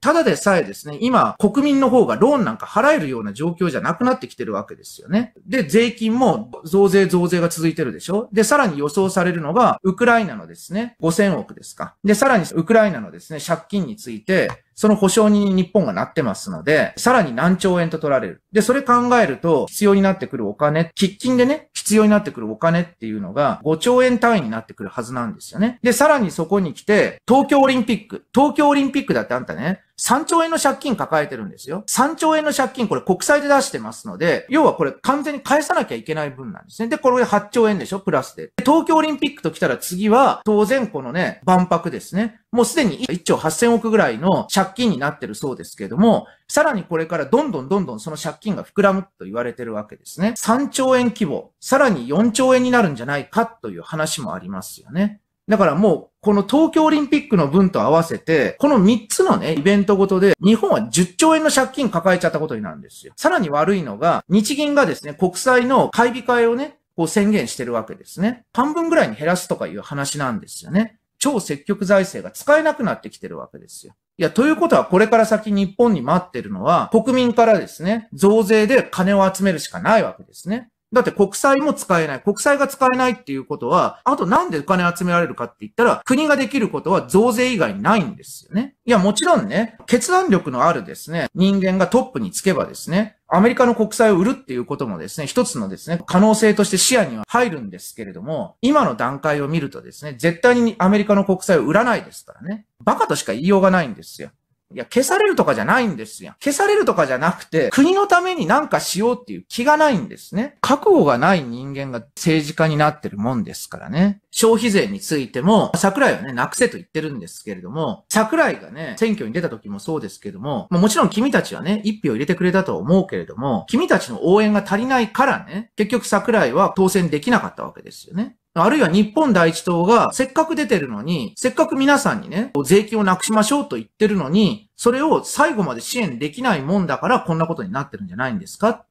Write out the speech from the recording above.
ただでさえですね、今、国民の方がローンなんか払えるような状況じゃなくなってきてるわけですよね。で、税金も増税増税が続いてるでしょで、さらに予想されるのが、ウクライナのですね、5000億ですか。で、さらにウクライナのですね、借金について、その保証に日本がなってますので、さらに何兆円と取られる。で、それ考えると、必要になってくるお金、喫緊でね、必要になってくるお金っていうのが5兆円単位になってくるはずなんですよね。で、さらにそこに来て、東京オリンピック。東京オリンピックだってあんたね、3兆円の借金抱えてるんですよ。3兆円の借金、これ国債で出してますので、要はこれ完全に返さなきゃいけない分なんですね。で、これ8兆円でしょプラスで。で、東京オリンピックと来たら次は、当然このね、万博ですね。もうすでに1兆8000億ぐらいの借金になってるそうですけれども、さらにこれからどんどんどんどんその借金が膨らむと言われてるわけですね。3兆円規模、さらに4兆円になるんじゃないかという話もありますよね。だからもう、この東京オリンピックの分と合わせて、この3つのね、イベントごとで、日本は10兆円の借金抱えちゃったことになるんですよ。さらに悪いのが、日銀がですね、国債の買い控えをね、こう宣言してるわけですね。半分ぐらいに減らすとかいう話なんですよね。超積極財政が使えなくなってきてるわけですよ。いや、ということはこれから先日本に待ってるのは、国民からですね、増税で金を集めるしかないわけですね。だって国債も使えない。国債が使えないっていうことは、あとなんでお金集められるかって言ったら、国ができることは増税以外ないんですよね。いや、もちろんね、決断力のあるですね、人間がトップにつけばですね、アメリカの国債を売るっていうこともですね、一つのですね、可能性として視野には入るんですけれども、今の段階を見るとですね、絶対にアメリカの国債を売らないですからね、バカとしか言いようがないんですよ。いや、消されるとかじゃないんですよ。消されるとかじゃなくて、国のために何かしようっていう気がないんですね。覚悟がない人間が政治家になってるもんですからね。消費税についても、桜井はね、なくせと言ってるんですけれども、桜井がね、選挙に出た時もそうですけども、もちろん君たちはね、一票入れてくれたと思うけれども、君たちの応援が足りないからね、結局桜井は当選できなかったわけですよね。あるいは日本第一党がせっかく出てるのに、せっかく皆さんにね、税金をなくしましょうと言ってるのに、それを最後まで支援できないもんだからこんなことになってるんじゃないんですか